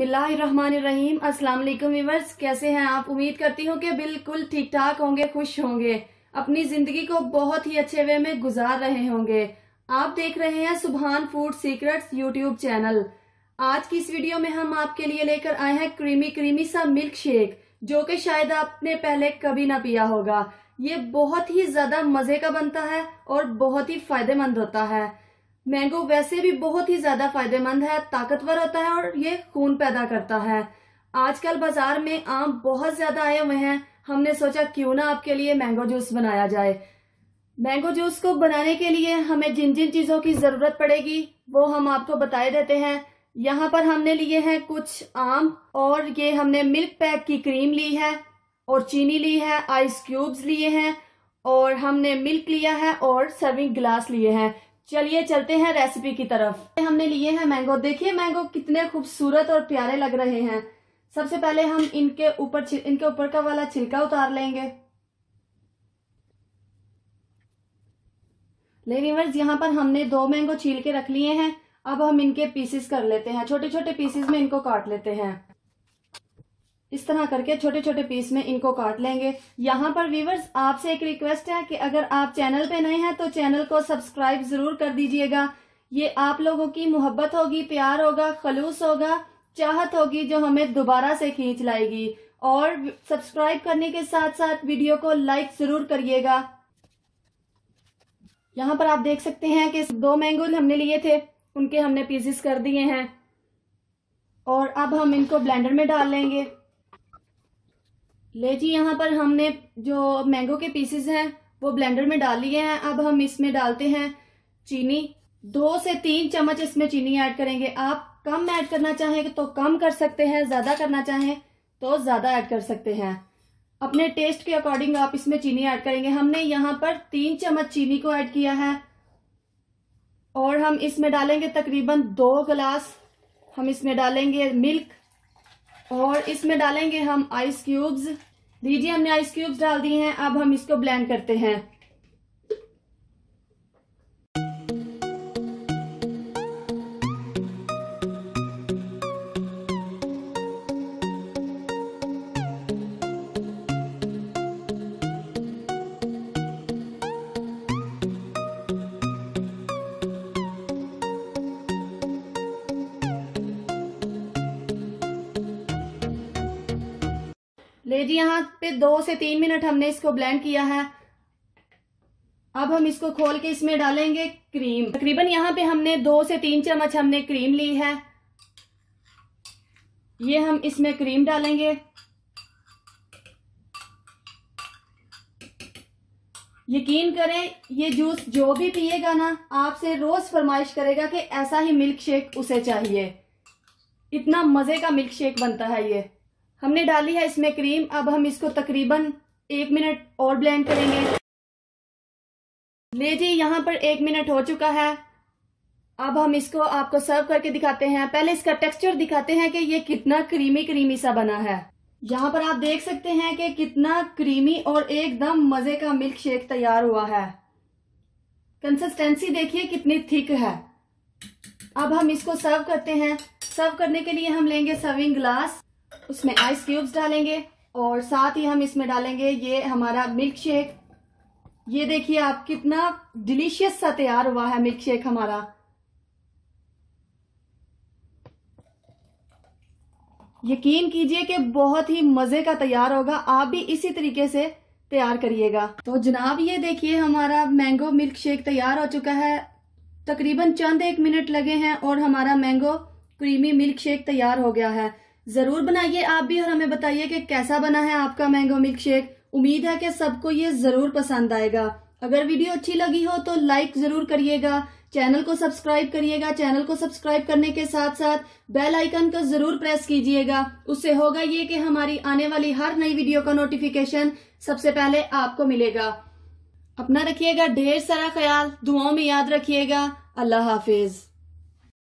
रहीम अस्सलाम वालेकुम व्यूवर्स कैसे हैं आप उम्मीद करती हूँ कि बिल्कुल ठीक ठाक होंगे खुश होंगे अपनी जिंदगी को बहुत ही अच्छे वे में गुजार रहे होंगे आप देख रहे हैं सुभान फूड सीक्रेट्स यूट्यूब चैनल आज की इस वीडियो में हम आपके लिए लेकर आए हैं क्रीमी क्रीमी सा मिल्क शेक जो कि शायद आपने पहले कभी ना पिया होगा ये बहुत ही ज्यादा मजे का बनता है और बहुत ही फायदेमंद होता है मैंगो वैसे भी बहुत ही ज्यादा फायदेमंद है ताकतवर होता है और ये खून पैदा करता है आजकल बाजार में आम बहुत ज्यादा आए हुए हैं हमने सोचा क्यों ना आपके लिए मैंगो जूस बनाया जाए मैंगो जूस को बनाने के लिए हमें जिन जिन चीजों की जरूरत पड़ेगी वो हम आपको बताए देते हैं यहाँ पर हमने लिए हैं कुछ आम और ये हमने मिल्क पैक की क्रीम ली है और चीनी ली है आइस क्यूब्स लिए हैं और हमने मिल्क लिया है और सर्विंग ग्लास लिए हैं चलिए चलते हैं रेसिपी की तरफ हमने लिए हैं मैंगो देखिए मैंगो कितने खूबसूरत और प्यारे लग रहे हैं सबसे पहले हम इनके ऊपर इनके ऊपर का वाला छिलका उतार लेंगे लेविवर्स यहाँ पर हमने दो मैंगो छील के रख लिए हैं अब हम इनके पीसेस कर लेते हैं छोटे छोटे पीसेस में इनको काट लेते हैं इस तरह करके छोटे छोटे पीस में इनको काट लेंगे यहाँ पर व्यूवर्स आपसे एक रिक्वेस्ट है कि अगर आप चैनल पे नए हैं तो चैनल को सब्सक्राइब जरूर कर दीजिएगा ये आप लोगों की मोहब्बत होगी प्यार होगा खलूस होगा चाहत होगी जो हमें दोबारा से खींच लाएगी और सब्सक्राइब करने के साथ साथ वीडियो को लाइक जरूर करिएगा यहाँ पर आप देख सकते हैं कि दो मैंगुल हमने लिए थे उनके हमने पीसेस कर दिए हैं और अब हम इनको ब्लेंडर में डाल लेंगे ले जी यहाँ पर हमने जो मैंगो के पीसेस हैं वो ब्लेंडर में डाल लिए हैं अब हम इसमें डालते हैं चीनी दो से तीन चम्मच इसमें चीनी ऐड करेंगे आप कम ऐड करना चाहें तो कम कर सकते हैं ज़्यादा करना चाहें तो ज़्यादा ऐड कर सकते हैं अपने टेस्ट के अकॉर्डिंग आप इसमें चीनी ऐड करेंगे हमने यहाँ पर तीन चम्मच चीनी को ऐड किया है और हम इसमें डालेंगे तकरीबन दो गिलास हम इसमें डालेंगे मिल्क और इसमें डालेंगे हम आइस क्यूब्स लीजिए हमने आइस क्यूब्स डाल दिए हैं अब हम इसको ब्लेंड करते हैं ले जी यहाँ पे दो से तीन मिनट हमने इसको ब्लेंड किया है अब हम इसको खोल के इसमें डालेंगे क्रीम तकरीबन यहाँ पे हमने दो से तीन चम्मच हमने क्रीम ली है ये हम इसमें क्रीम डालेंगे यकीन करें ये जूस जो भी पिएगा ना आपसे रोज फरमाइश करेगा कि ऐसा ही मिल्क शेक उसे चाहिए इतना मजे का मिल्क शेक बनता है ये हमने डाली है इसमें क्रीम अब हम इसको तकरीबन एक मिनट और ब्लेंड करेंगे ले जी यहाँ पर एक मिनट हो चुका है अब हम इसको आपको सर्व करके दिखाते हैं पहले इसका टेक्सचर दिखाते हैं कि ये कितना क्रीमी क्रीमी सा बना है यहाँ पर आप देख सकते हैं कि कितना क्रीमी और एकदम मजे का मिल्क शेक तैयार हुआ है कंसिस्टेंसी देखिए कितनी थिक है अब हम इसको सर्व करते हैं सर्व करने के लिए हम लेंगे सर्विंग ग्लास उसमें आइस क्यूब्स डालेंगे और साथ ही हम इसमें डालेंगे ये हमारा मिल्क शेक ये देखिए आप कितना डिलीशियस सा तैयार हुआ है मिल्क शेक हमारा यकीन कीजिए कि बहुत ही मजे का तैयार होगा आप भी इसी तरीके से तैयार करिएगा तो जनाब ये देखिए हमारा मैंगो मिल्क शेक तैयार हो चुका है तकरीबन चंद एक मिनट लगे हैं और हमारा मैंगो क्रीमी मिल्क शेक तैयार हो गया है जरूर बनाइए आप भी और हमें बताइए कि कैसा बना है आपका मैंगो मिल्क शेक उम्मीद है कि सबको ये जरूर पसंद आएगा अगर वीडियो अच्छी लगी हो तो लाइक जरूर करिएगा चैनल को सब्सक्राइब करिएगा चैनल को सब्सक्राइब करने के साथ साथ बेल आइकन को जरूर प्रेस कीजिएगा उससे होगा ये कि हमारी आने वाली हर नई वीडियो का नोटिफिकेशन सबसे पहले आपको मिलेगा अपना रखिएगा ढेर सारा ख्याल दुआओं में याद रखिएगा अल्लाह हाफिज़